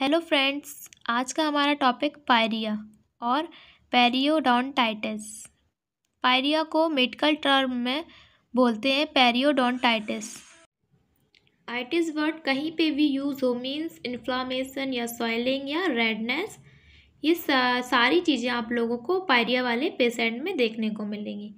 Hello friends आज का हमारा टॉपिक पायरिया और पेरियोडोंटाइटिस पायरिया को मेडिकल टर्म में बोलते हैं पेरियोडोंटाइटिस आइटिस वर्ड कहीं पे भी यूज़ हो मीन्स इन्फ्लामेशन या सॉइलिंग या रेडनेस ये सारी चीज़ें आप लोगों को पायरिया वाले पेशेंट में देखने को मिलेंगी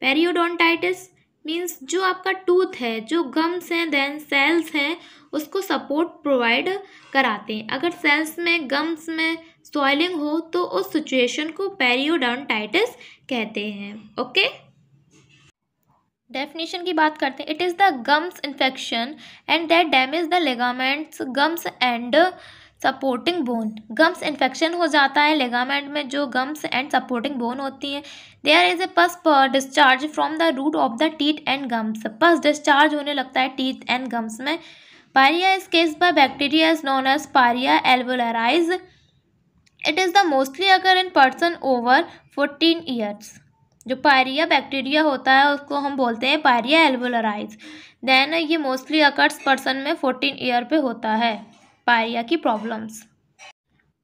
पेरियोडोंटाइटिस मीन्स जो आपका टूथ है जो गम्स हैं देन सेल्स हैं उसको सपोर्ट प्रोवाइड कराते हैं अगर सेल्स में गम्स में सॉइलिंग हो तो उस सिचुएशन को पेरियोडोंटाइटिस कहते हैं ओके डेफिनेशन की बात करते हैं it is the gums infection and that damage the ligaments gums and supporting bone gums infection हो जाता है लेगामेंट में जो गम्स एंड सपोर्टिंग बोन होती हैं there is a pus discharge from the root of the teeth and gums pus discharge होने लगता है टीथ एंड गम्स में Paria is caused by bacteria is known as Paria alveolaris. It is the mostly occur in person over 14 years. जो pyorrhea bacteria होता है उसको हम बोलते हैं पायरिया एल्वोलराइज देन ये मोस्टली अकर्स पर्सन में फोर्टीन ईयर पे होता है पायरिया की प्रॉब्लम्स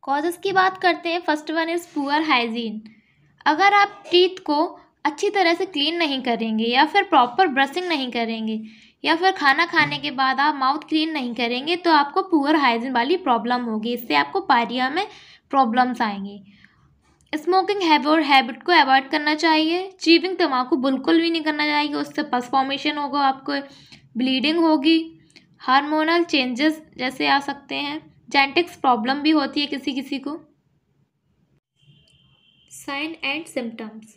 कॉजेस की बात करते हैं first one is poor hygiene अगर आप टीथ को अच्छी तरह से क्लीन नहीं करेंगे या फिर प्रॉपर ब्रशिंग नहीं करेंगे या फिर खाना खाने के बाद आप माउथ क्लीन नहीं करेंगे तो आपको पुअर हाइजीन वाली प्रॉब्लम होगी इससे आपको पायरिया में प्रॉब्लम्स आएंगी स्मोकिंग हैबिट हैबिट को अवॉइड करना चाहिए चीविंग तम्बाकू बिल्कुल भी नहीं करना चाहिए उससे पस फॉर्मेशन होगा आपको ब्लीडिंग होगी हार्मोनल चेंजेस जैसे आ सकते हैं जेंटिक्स प्रॉब्लम भी होती है किसी किसी को sign and symptoms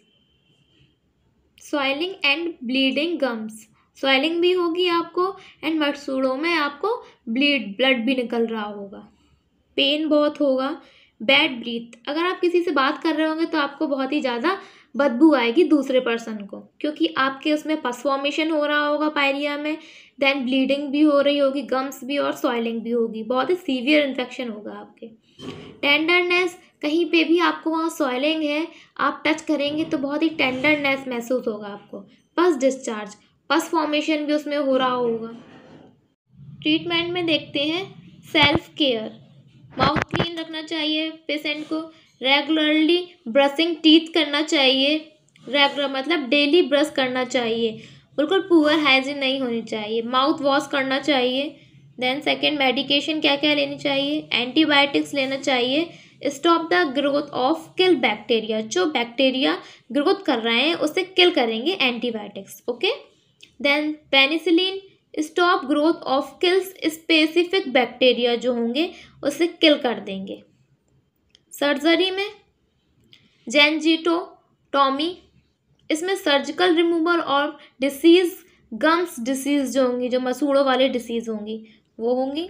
swelling and bleeding gums swelling भी होगी आपको एंड मटसूड़ों में आपको ब्लीड ब्लड भी निकल रहा होगा पेन बहुत होगा बैड ब्रीथ अगर आप किसी से बात कर रहे होंगे तो आपको बहुत ही ज़्यादा बदबू आएगी दूसरे पर्सन को क्योंकि आपके उसमें पस फॉर्मेशन हो रहा होगा पायरिया में देन ब्लीडिंग भी हो रही होगी गम्स भी और सॉइलिंग भी होगी बहुत ही सीवियर इन्फेक्शन होगा आपके टेंडरनेस कहीं पे भी आपको वहाँ सॉइलिंग है आप टच करेंगे तो बहुत ही टेंडरनेस महसूस होगा आपको बस डिस्चार्ज पस फॉर्मेशन भी उसमें हो रहा होगा ट्रीटमेंट में देखते हैं सेल्फ केयर माउथ क्लीन रखना चाहिए पेशेंट को रेगुलरली ब्रशिंग टीथ करना चाहिए रेगुलर मतलब डेली ब्रश करना चाहिए बिल्कुल पुअर हाइजीन नहीं होनी चाहिए माउथ वॉश करना चाहिए देन सेकेंड मेडिकेशन क्या क्या लेनी चाहिए एंटीबायोटिक्स लेना चाहिए stop the growth of kill bacteria जो बैक्टीरिया ग्रोथ कर रहे हैं उसे किल करेंगे antibiotics okay then penicillin stop growth of kills specific bacteria जो होंगे उसे किल कर देंगे सर्जरी में जेंजिटो टॉमी इसमें सर्जिकल रिमूवल और डिसीज़ गम्स डिसीज़ जो होंगी जो मसूड़ों वाले डिसीज़ होंगी वो होंगी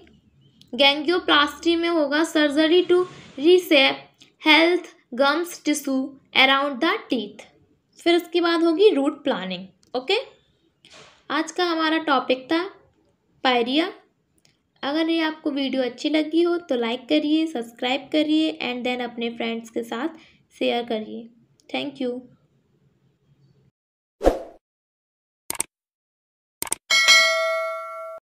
गेंग्योप्लास्टी में होगा surgery to reshape health gums tissue around the teeth फिर उसके बाद होगी रूट प्लानिंग ओके आज का हमारा टॉपिक था पायरिया अगर ये आपको वीडियो अच्छी लगी हो तो लाइक करिए सब्सक्राइब करिए एंड देन अपने फ्रेंड्स के साथ शेयर करिए थैंक यू